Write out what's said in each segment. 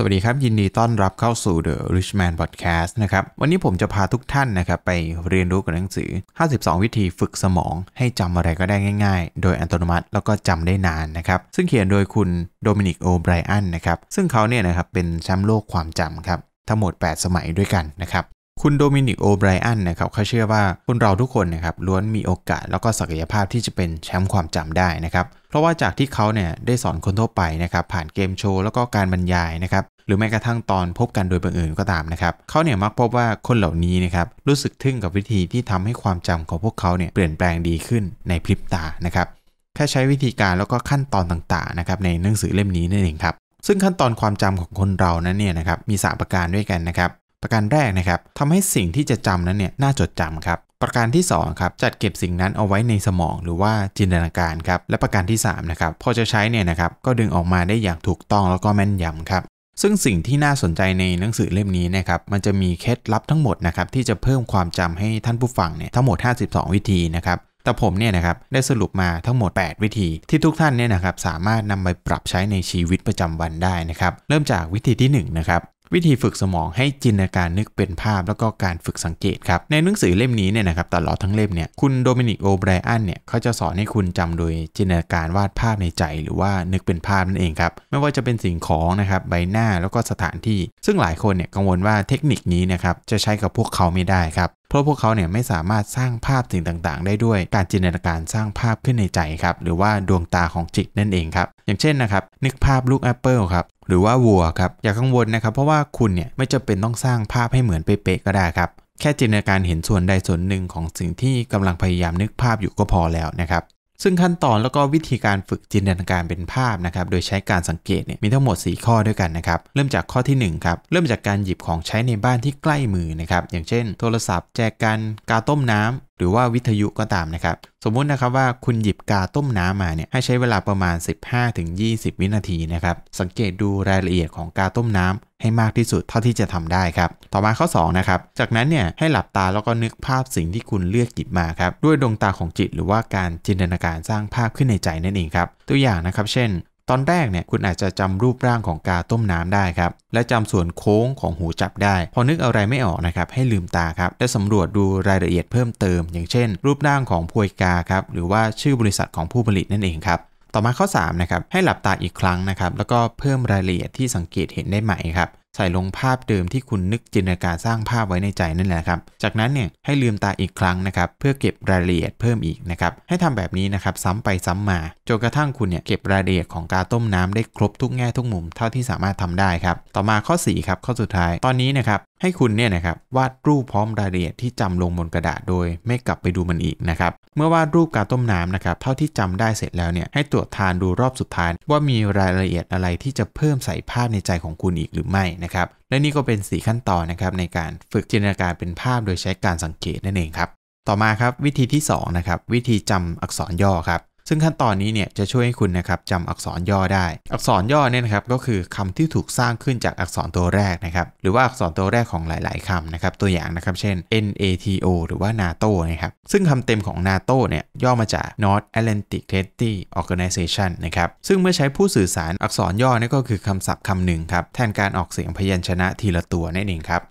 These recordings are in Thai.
สวัสดีครับ ยินดีต้อนรับเข้าสู่ The Rich Man Podcast นะครับวันนี้ผมจะพาทุกท่านนะครับไปเรียนรู้กับหนังสือ 52 วิธีฝึกสมอง ให้จำอะไรก็ได้ง่ายๆ โดยอัตโนมัติแล้วก็จำได้นานนะครับซึ่งเขียนโดยคุณโดมินิก โอไบรอันนะครับ ซึ่งเขาเนี่ยนะครับเป็นแชมป์โลกความจำครับทั้งหมด 8 สมัยด้วยกันนะครับคุณโดมินิกโอไบรอัน นะครับเขาเชื่อว่าคนเราทุกคนนะครับล้วนมีโอกาสแล้วก็ศักยภาพที่จะเป็นแชมป์ความจำได้นะครับ เพราะว่าจากที่เขาเนี่ยได้สอนคนทั่วไปนะครับผ่านเกมโชว์แล้วก็การบรรยายนะครับหรือแม้กระทั่งตอนพบกันโดยบังเอิญก็ตามนะครับเขาเนี่ยมักพบว่าคนเหล่านี้นะครับรู้สึกทึ่งกับวิธีที่ทำให้ความจำของพวกเขาเนี่ยเปลี่ยนแปลงดีขึ้นในพริบตานะครับแค่ใช้วิธีการแล้วก็ขั้นตอนต่างๆนะครับในหนังสือเล่มนี้นั่นเองครับซึ่งขั้นตอนความจำของคนเรานั้นเนี่ยนะครับมี3ประการด้วยกันนะครับประการแรกนะครับทำให้สิ่งที่จะจำนั้นเนี่ยน่าจดจำครับ ประการที่2ครับจัดเก็บสิ่งนั้นเอาไว้ในสมองหรือว่าจินตนาการครับและประการที่3นะครับพอจะใช้เนี่ยนะครับก็ดึงออกมาได้อย่างถูกต้องแล้วก็แม่นยำครับซึ่งสิ่งที่น่าสนใจในหนังสือเล่มนี้นะครับมันจะมีเคล็ดลับทั้งหมดนะครับที่จะเพิ่มความจำให้ท่านผู้ฟังเนี่ยทั้งหมด52วิธีนะครับแต่ผมเนี่ยนะครับได้สรุปมาทั้งหมด 8 วิธี ที่ทุกท่านเนี่ยนะครับสามารถนำไปปรับใช้ในชีวิตประจำวันได้นะครับเริ่มจากวิธีที่1นะครับวิธีฝึกสมองให้จินตนาการนึกเป็นภาพแล้วก็การฝึกสังเกตครับ ในหนังสือเล่มนี้เนี่ยนะครับ ตลอดทั้งเล่มเนี่ยคุณโดมินิกโอไบรอันเนี่ยเขาจะสอนให้คุณจำโดยจินตนาการวาดภาพในใจ หรือว่านึกเป็นภาพนั่นเองครับ ไม่ว่าจะเป็นสิ่งของนะครับใบหน้าแล้วก็สถานที่ ซึ่งหลายคนเนี่ยกังวลว่าเทคนิคนี้นะครับจะใช้กับพวกเขาไม่ได้ครับเพราะพวกเขาเนี่ยไม่สามารถสร้างภาพสิ่งต่างๆ ได้ด้วย การจินตนาการสร้างภาพขึ้นในใจครับหรือว่าดวงตาของจิตนั่นเองครับ อย่างเช่นนะครับ นึกภาพลูกแอปเปิลครับหรือว่าวัวครับอย่ากังวลนะครับ เพราะว่าคุณเนี่ยไม่จำเป็นต้องสร้างภาพให้เหมือนเป๊ะๆก็ได้ครับแค่จินตนาการเห็นส่วนใดส่วนหนึ่งของสิ่งที่กำลังพยายามนึกภาพอยู่ก็พอแล้วนะครับซึ่งขั้นตอนแล้วก็วิธีการฝึกจินตนาการเป็นภาพนะครับ โดยใช้การสังเกตเนี่ยมีทั้งหมด4ข้อด้วยกันนะครับ เริ่มจากข้อที่1ครับ เริ่มจากการหยิบของใช้ในบ้านที่ใกล้มือนะครับ อย่างเช่น โทรศัพท์แจกันกาต้มน้ำหรือว่าวิทยุก็ตามนะครับสมมุตินะครับว่าคุณหยิบกาต้มน้ำมาเนี่ยให้ใช้เวลาประมาณ 15-20วินาทีนะครับสังเกตดูรายละเอียดของกาต้มน้ำ ให้มากที่สุดเท่าที่จะทำได้ครับต่อมาข้อ2นะครับจากนั้นเนี่ยให้หลับตาแล้วก็นึกภาพสิ่งที่คุณเลือกหยิบมาครับด้วยดวงตาของจิต หรือว่าการจินตนาการสร้างภาพขึ้นในใจนั่นเองครับตัวอย่างนะครับ เช่นตอนแรกเนี่ย คุณอาจจะจำรูปร่างของกา ต้ม น้ำได้ครับ และจำส่วนโค้งของหูจับได้ พอนึกอะไรไม่ออกนะครับ ให้ลืมตาครับ และสำรวจดูรายละเอียดเพิ่มเติม อย่างเช่น รูปร่างของพวยกาครับ หรือว่าชื่อบริษัทของผู้ผลิตนั่นเองครับ ต่อมาข้อ3นะครับ ให้หลับตาอีกครั้งนะครับ แล้วก็เพิ่มรายละเอียดที่สังเกตเห็นได้ใหม่ครับใส่ลงภาพเดิมที่คุณนึกจินตนาการสร้างภาพไว้ในใจนั่นแหละครับ จากนั้นเนี่ยให้ลืมตาอีกครั้งนะครับ เพื่อเก็บรายละเอียดเพิ่มอีกนะครับให้ทำแบบนี้นะครับซ้ำาไป ซ้ำามาจนกระทั่งคุณเนี่ยเก็บรายละเอียดของการต้มน้ำได้ครบทุกแง่ทุกมุมเท่าที่สามารถทำได้ครับ ต่อมาข้อ4ครับข้อสุดท้าย ตอนนี้นะครับให้คุณเนี่ยนะครับวาดรูปพร้อมรายละเอียดที่จำลงบนกระดาษโดย ไม่กลับไปดูมันอีกนะครับเมื่อวาดรูปการต้มน้ำนะครับเท่าที่จำได้เสร็จแล้วเนี่ยให้ตรวจทานดูรอบสุดท้ายว่ามีรายละเอียดอะไรที่จะเพิ่มใส่ภาพในใจของคุณอีกหรือไม่นะครับและนี่ก็เป็นสีขั้นตอนนะครับในการฝึกจินตนาการเป็นภาพโดยใช้การสังเกตนั่นเองครับต่อมาครับ วิธีที่2นะครับวิธีจำอักษรย่อครับซึ่งขั้นตอนนี้เนี่ยจะช่วยให้คุณนะครับจำอักษรย่อได้ อักษรย่อเนี่ยนะครับก็คือคำที่ถูกสร้างขึ้นจากอักษรตัวแรกนะครับ หรือว่าอักษรตัวแรกของหลายๆคำนะครับตัวอย่างนะครับ เช่น NATO หรือว่า NATO นะครับซึ่งคำเต็มของ NATO เนี่ยย่อมาจาก North Atlantic Treaty Organization นะครับซึ่งเมื่อใช้ผู้สื่อสารอักษรย่อนี่ก็คือคำศัพท์คำนึงครับแทนการออกเสียงพยัญชนะทีละตัวนั่นเองครับ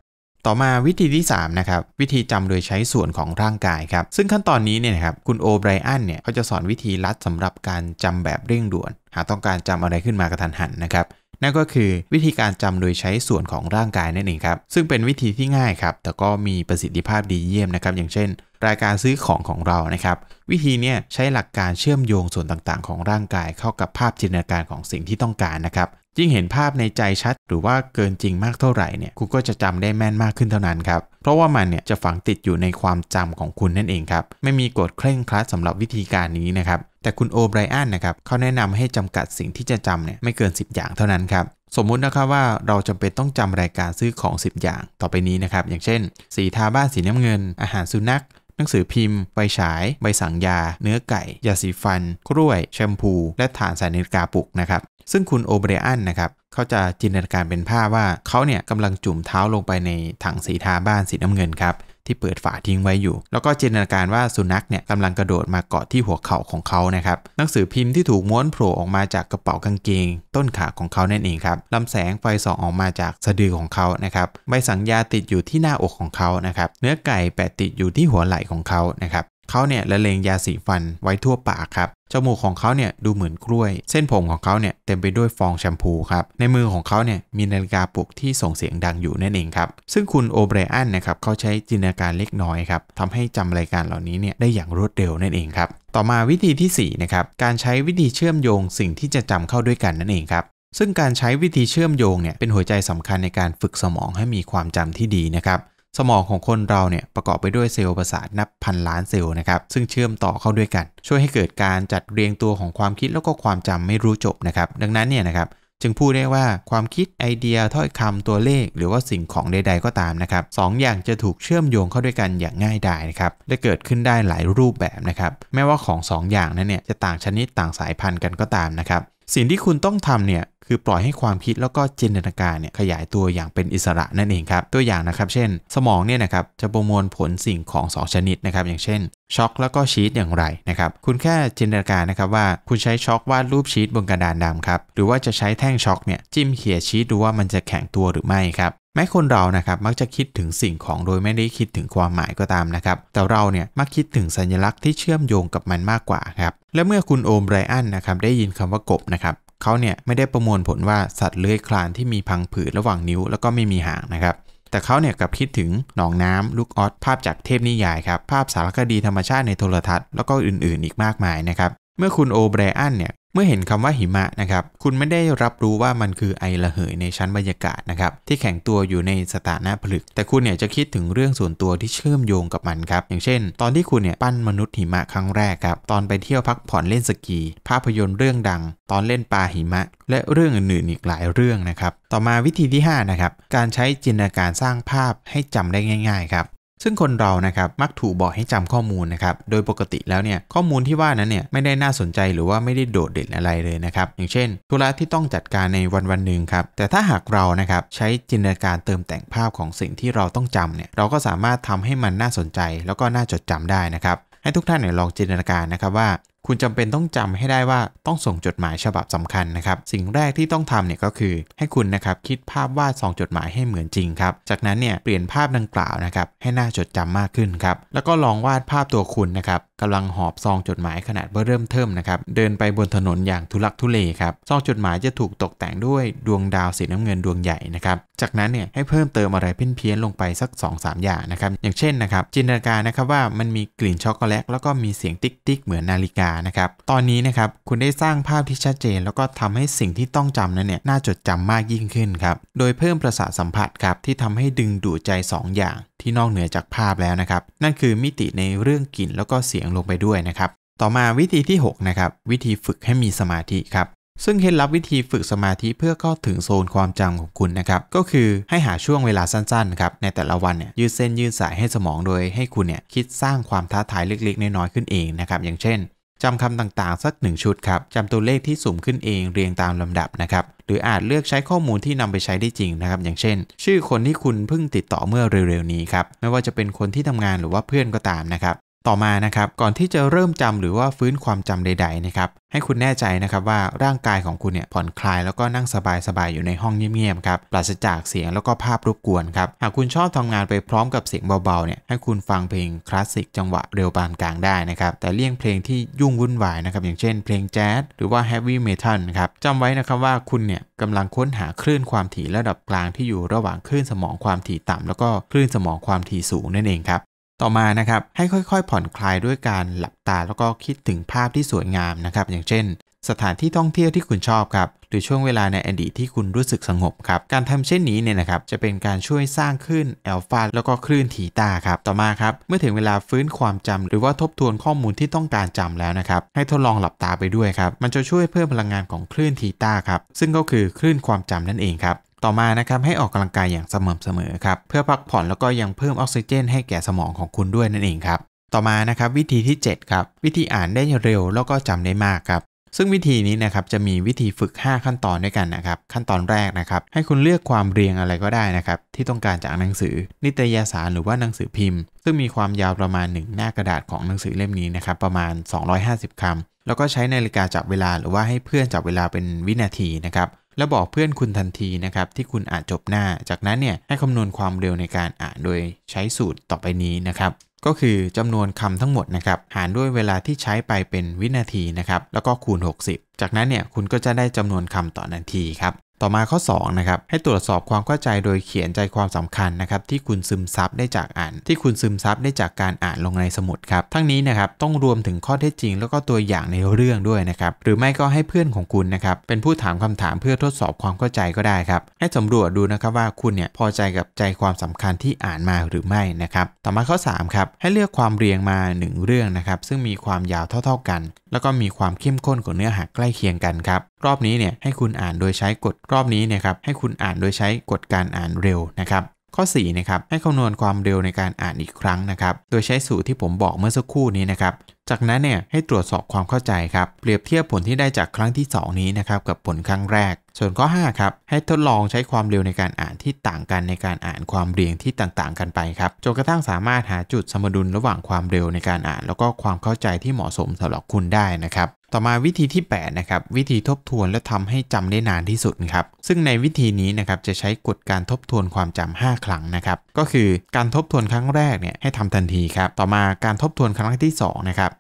ต่อมาวิธีที่3นะครับวิธีจำโดยใช้ส่วนของร่างกายครับ ซึ่งขั้นตอนนี้เนี่ยนะครับคุณโอไบรอันเนี่ยเขาจะสอนวิธีลัดสำหรับการจำแบบเร่งด่วนหากต้องการจำอะไรขึ้นมากระทันหันนะครับ นั่นก็คือวิธีการจำโดยใช้ส่วนของร่างกายนั่นเองครับซึ่งเป็นวิธีที่ง่ายครับแต่ก็มีประสิทธิภาพดีเยี่ยมนะครับ อย่างเช่น รายการซื้อของของเรานะครับ วิธีนี้ใช้หลักการเชื่อมโยงส่วนต่างๆ ของร่างกายเข้ากับภาพจินตนาการของสิ่งที่ต้องการนะครับยิ่งเห็นภาพในใจชัดหรือว่าเกินจริงมากเท่าไหร่เนี่ยคุณก็จะจำได้แม่นมากขึ้นเท่านั้นครับ เพราะว่ามันเนี่ยจะฝังติดอยู่ในความจำของคุณนั่นเองครับไม่มีกฎเคร่งครัดสำหรับวิธีการนี้นะครับแต่คุณโอไบรอันนะครับเขาแนะนำให้จำกัดสิ่งที่จะจำเนี่ยไม่เกิน 10 อย่างเท่านั้นครับสมมุตินะครับว่าเราจำเป็นต้องจำรายการซื้อของ10อย่างต่อไปนี้นะครับ อย่างเช่น สีทาบ้านสีน้ำเงิน อาหารสุนัขหนังสือพิมพ์ใบฉายใบสั่งยา เนื้อไก่ยาสีฟันกล้วยแชมพู และฐานสายนาฬิกาปลุกนะครับซึ่งคุณโอเบรอันนะครับ เขาจะจินตนาการเป็นภาพว่าเขาเนี่ยกำลังจุ่มเท้าลงไปในถังสีทาบ้านสีน้ำเงินครับที่เปิดฝาทิ้งไว้อยู่ แล้วก็จินตนาการว่าสุนัขเนี่ยกำลังกระโดดมาเกาะที่หัวเข่าของเขานะครับหนังสือพิมพ์ที่ถูกม้วนโผล่ออกมาจากกระเป๋ากางเกง ต้นขาของเขานั่นเองครับลำแสงไฟส่องออกมาจากสะดือของเขานะครับใบสังยาติดอยู่ที่หน้าอกของเขานะครับเนื้อไก่แปะติดอยู่ที่หัวไหล่ของเขานะครับเขาเนี่ยละเลงยาสีฟันไว้ทั่วปากครับจมูกของเขาเนี่ยดูเหมือนกล้วย เส้นผมของเขาเนี่ยเต็มไปด้วยฟองแชมพูครับ ในมือของเขาเนี่ยมีนาฬิกาปลุกที่ส่งเสียงดังอยู่นั่นเองครับ ซึ่งคุณโอเบรอันนะครับเขาใช้จินตนาการเล็กน้อยครับทำให้จำรายการเหล่านี้เนี่ยได้อย่างรวดเร็วนั่นเองครับ ต่อมาวิธีที่4นะครับการใช้วิธีเชื่อมโยงสิ่งที่จะจำเข้าด้วยกันนั่นเองครับ ซึ่งการใช้วิธีเชื่อมโยงเนี่ยเป็นหัวใจสำคัญในการฝึกสมองให้มีความจำที่ดีนะครับสมองของคนเราเนี่ยประกอบไปด้วยเซลล์ประสาทนับพันล้านเซลล์นะครับซึ่งเชื่อมต่อเข้าด้วยกัน ช่วยให้เกิดการจัดเรียงตัวของความคิดแล้วก็ความจำไม่รู้จบนะครับดังนั้นเนี่ยนะครับจึงพูดได้ว่าความคิดไอเดียถ้อยคำตัวเลขหรือว่าสิ่งของใด ๆก็ตามนะครับสออย่างจะถูกเชื่อมโยงเข้าด้วยกันอย่างง่ายดายนะครับและเกิดขึ้นได้หลายรูปแบบนะครับ แม้ว่าของ2ออย่างนั้นเนี่ยจะต่างชนิดต่างสายพันธุ์กันก็ตามนะครับสิ่งที่คุณต้องทำเนี่ยคือปล่อยให้ความคิดแล้วก็จินตนาการเนี่ยขยายตัวอย่างเป็นอิสระนั่นเองครับ ตัวอย่างนะครับเช่น สมองเนี่ยนะครับจะประมวลผลสิ่งของ 2 ชนิดนะครับ อย่างเช่นช็อกแล้วก็ชีตอย่างไรนะครับคุณแค่จินตนาการนะครับว่าคุณใช้ช็อกวาดรูปชีตบนกระดานดำครับ หรือว่าจะใช้แท่งช็อกเนี่ยจิ้มเขี่ยชีตดูว่ามันจะแข็งตัวหรือไม่ครับแม้คนเรานะครับมักจะคิดถึงสิ่งของโดยไม่ได้คิดถึงความหมายก็ตามนะครับแต่เราเนี่ยมักคิดถึงสัญลักษณ์ที่เชื่อมโยงกับมันมากกว่าครับและเมื่อคุณโอมไรอันนะครับได้ยินคำว่ากบนะครับเขาเนี่ยไม่ได้ประมวลผลว่าสัตว์เลื้อยคลานที่มีพังผืดระหว่างนิ้วแล้วก็ไม่มีหางนะครับ แต่เขาเนี่ยกับคิดถึง หนองน้ำลูกออสภาพจากเทพนิยายครับ ภาพสารคดีธรรมชาติในโทรทัศน์แล้วก็อื่นๆ อีกมากมายนะครับ เมื่อคุณโอเบรอันเนี่ยมื่อเห็นคำว่าหิมะนะครับ คุณไม่ได้รับรู้ว่ามันคือไอระเหยในชั้นบรรยากาศนะครับ ที่แข็งตัวอยู่ในสถานะผลึก แต่คุณเนี่ยจะคิดถึงเรื่องส่วนตัวที่เชื่อมโยงกับมันครับ อย่างเช่น ตอนที่คุณเนี่ยปั้นมนุษย์หิมะครั้งแรกครับ ตอนไปเที่ยวพักผ่อนเล่นสกี ภาพยนตร์เรื่องดัง ตอนเล่นปลาหิมะ และเรื่องอื่นๆอีกหลายเรื่องนะครับ ต่อมาวิธีที่ 5 นะครับ การใช้จินตนาการสร้างภาพให้จำได้ง่าย ๆ ครับซึ่งคนเรานะครับมักถูกบอกให้จำข้อมูลนะครับโดยปกติแล้วเนี่ย ข้อมูลที่ว่านั้นเนี่ยไม่ได้น่าสนใจหรือว่าไม่ได้โดดเด่นอะไรเลยนะครับ อย่างเช่น ธุระที่ต้องจัดการในวันวันหนึ่งครับ แต่ถ้าหากเรานะครับใช้จินตนาการเติมแต่งภาพของสิ่งที่เราต้องจำเนี่ยเราก็สามารถทำให้มันน่าสนใจแล้วก็น่าจดจำได้นะครับให้ทุกท่านเนี่ยลองจินตนาการนะครับว่าคุณจำเป็นต้องจำให้ได้ว่าต้องส่งจดหมายฉบับสำคัญนะครับสิ่งแรกที่ต้องทำเนี่ยก็คือให้คุณนะครับคิดภาพวาดสงจดหมายให้เหมือนจริงครับจากนั้นเนี่ยเปลี่ยนภาพดังกล่าวนะครับให้น่าจดจำมากขึ้นครับแล้วก็ลองวาดภาพตัวคุณนะครับกำลังหอบซองจดหมายขนาดเบื้อเริ่มเทิมนะครับ เดินไปบนถนนอย่างทุลักทุเลครับ ซองจดหมายจะถูกตกแต่งด้วย ดวงดาวสีน้ำเงินดวงใหญ่นะครับ จากนั้นเนี่ยให้เพิ่มเติมอะไรเพี้ยนๆลงไปสัก2สอย่างนะครับ อย่างเช่นนะครับจินตนาการนะครับว่ามันมีกลิ่นช็อกโกแลตแล้วก็มีเสียงติ๊กติ๊กเหมือนนาฬิกานะครับ ตอนนี้นะครับคุณได้สร้างภาพที่ชัดเจน แล้วก็ทำให้สิ่งที่ต้องจำนั้นเนี่ยน่าจดจำมากยิ่งขึ้นครับ โดยเพิ่มประสาทสัมผัสครับที่ทำให้ดึงดูดใจ 2 อย่างที่นอกเหนือจากภาพแล้วนะครับ นั่นคือมิติในเรื่องกลิ่นแล้วก็เสียงลงไปด้วยนะครับ ต่อมาวิธีที่6นะครับ วิธีฝึกให้มีสมาธิครับ ซึ่งเคล็ดลับวิธีฝึกสมาธิเพื่อเข้าถึงโซนความจำของคุณนะครับ ก็คือให้หาช่วงเวลาสั้นๆครับในแต่ละวันเนี่ยยืดเส้นยืดสายให้สมองโดยให้คุณเนี่ยคิดสร้างความท้าทายเล็กๆน้อยๆขึ้นเองนะครับอย่างเช่นจำคำต่างๆ สัก 1 ชุดครับ จำตัวเลขที่สุ่มขึ้นเองเรียงตามลำดับนะครับ หรืออาจเลือกใช้ข้อมูลที่นำไปใช้ได้จริงนะครับ อย่างเช่น ชื่อคนที่คุณเพิ่งติดต่อเมื่อเร็ว ๆ นี้ครับ ไม่ว่าจะเป็นคนที่ทำงานหรือว่าเพื่อนก็ตามนะครับต่อมานะครับก่อนที่จะเริ่มจำหรือว่าฟื้นความจำใดๆนะครับให้คุณแน่ใจนะครับว่าร่างกายของคุณเนี่ยผ่อนคลายแล้วก็นั่งสบายๆอยู่ในห้องเงียบๆครับปราศจากเสียงแล้วก็ภาพรบกวนครับหากคุณชอบทำงานไปพร้อมกับเสียงเบาๆเนี่ยให้คุณฟังเพลงคลาสสิกจังหวะเร็วปานกลางได้นะครับแต่เลี่ยงเพลงที่ยุ่งวุ่นวายนะครับอย่างเช่นเพลงแจ๊สหรือว่าแฮฟวี่เมทัลครับจำไว้นะครับว่าคุณเนี่ยกำลังค้นหาคลื่นความถี่ระดับกลางที่อยู่ระหว่างคลื่นสมองความถี่ต่ำแล้วก็คลื่นสมองความถี่สูงนั่นเองครับต่อมานะครับให้ค่อยๆ ผ่อนคลายด้วยการหลับตาแล้วก็คิดถึงภาพที่สวยงามนะครับอย่างเช่น สถานที่ท่องเที่ยวที่คุณชอบครับหรือช่วงเวลาในอดีตที่คุณรู้สึกสงบครับการทำเช่นนี้เนี่ยนะครับ จะเป็นการช่วยสร้างขึ้นแอลฟาแล้วก็คลื่นทีตาครับต่อมาครับเมื่อถึงเวลาฟื้นความจำหรือว่าทบทวนข้อมูลที่ต้องการจำแล้วนะครับให้ทดลองหลับตาไปด้วยครับมันจะช่วยเพิ่มพลังงานของคลื่นทีตาครับซึ่งก็คือคลื่นความจำนั่นเองครับต่อมานะครับให้ออกกำลังกายอย่างสม่ำเสมอครับเพื่อพักผ่อนแล้วก็ยังเพิ่มออกซิเจนให้แก่สมองของคุณด้วยนั่นเองครับต่อมานะครับวิธีที่7ครับวิธีอ่านได้เร็วแล้วก็จำได้มากครับซึ่งวิธีนี้นะครับจะมีวิธีฝึก 5 ขั้นตอนด้วยกันนะครับขั้นตอนแรกนะครับให้คุณเลือกความเรียงอะไรก็ได้นะครับที่ต้องการจากหนังสือ นิตยสารหรือว่าหนังสือพิมพ์ ซึ่งมีความยาวประมาณ 1 หน้ากระดาษของหนังสือเล่มนี้นะครับประมาณ 250 คำ แล้วก็ใช้นาฬิกาจับเวลาหรือว่าให้เพื่อนจับเวลาเป็นวินาทีนะครับแล้วบอกเพื่อนคุณทันทีนะครับ ที่คุณอ่านจบหน้า จากนั้นเนี่ยให้คำนวณความเร็วในการอ่านโดยใช้สูตรต่อไปนี้นะครับ ก็คือจำนวนคำทั้งหมดนะครับ หารด้วยเวลาที่ใช้ไปเป็นวินาทีนะครับแล้วก็คูณ 60 จากนั้นเนี่ยคุณก็จะได้จำนวนคำต่อนาทีครับต่อมาข้อ2นะครับให้ตรวจสอบความเข้าใจโดยเขียนใจความสำคัญนะครับที่คุณซึมซับได้จากอ่าน ที่คุณซึมซับได้จากการอ่านลงในสมุดครับ ทั้งนี้นะครับต้องรวมถึงข้อเท็จจริง แล้วก็ตัวอย่างในเรื่องด้วยนะครับหรือไม่ก็ให้เพื่อนของคุณนะครับเป็นผู้ถามคำถามเพื่อทดสอบความเข้าใจก็ได้ครับให้สำรวจดูนะครับว่าคุณเนี่ยพอใจกับใจความสำคัญที่อ่านมาหรือไม่นะครับต่อมาข้อ3ครับให้เลือกความเรียงมา1เรื่องนะครับซึ่งมีความยาวเท่า ๆ กัน แล้วก็มีความเข้มข้นของเนื้อหาใกล้เคียงกันครับรอบนี้เนี่ยให้คุณอ่านโดยใช้กฎรอบนี้นะครับ ให้คุณอ่านโดยใช้กฎการอ่านเร็วนะครับ ข้อ4นะครับให้คำนวณความเร็วในการอ่านอีกครั้งนะครับ โดยใช้สูตรที่ผมบอกเมื่อสักครู่นี้นะครับ จากนั้นเนี่ยให้ตรวจสอบความเข้าใจครับเปรียบเทียบผลที่ได้จากครั้งที่ 2 นี้นะครับ กับผลครั้งแรก ส่วนข้อ 5 ครับ ให้ทดลองใช้ความเร็วในการอ่านที่ต่างกันในการอ่านความเรียงที่ต่างๆ กันไปครับจนกระทั่งสามารถหาจุดสมดุลระหว่างความเร็วในการอ่านแล้วก็ความเข้าใจที่เหมาะสมสำหรับคุณได้นะครับต่อมาวิธีที่ 8 นะครับ วิธีทบทวนและทำให้จำได้นานที่สุดครับซึ่งในวิธีนี้นะครับจะใช้กฎการทบทวนความจำ 5 ครั้งนะครับก็คือการทบทวนครั้งแรกเนี่ยให้ทำทันทีครับต่อมาการทบทวนครั้งที่2นะครับ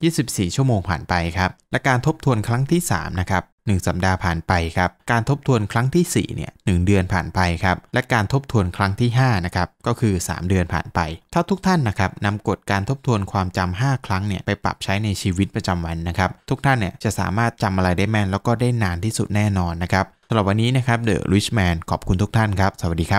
24 ชั่วโมงผ่านไปครับและการทบทวนครั้งที่ 3 นะครับ1สัปดาห์ผ่านไปครับ การทบทวนครั้งที่ 4 เนี่ยหเดือนผ่านไปครับ และการทบทวนครั้งที่ 5 นะครับ ก็คือ 3 เดือนผ่านไป ถ้าทุกท่านนะครับนำกฎการทบทวนความจำ 5 ครั้งเนี่ย ไปปรับใช้ในชีวิตประจำวันนะครับ ทุกท่านเนี่ยจะสามารถจำอะไรได้แม่นแล้วก็ได้นานที่สุดแน่นอนนะครับสำหรับวันนี้นะครับเดอะริชแมนขอบคุณทุกท่านครับ สวัสดีครับ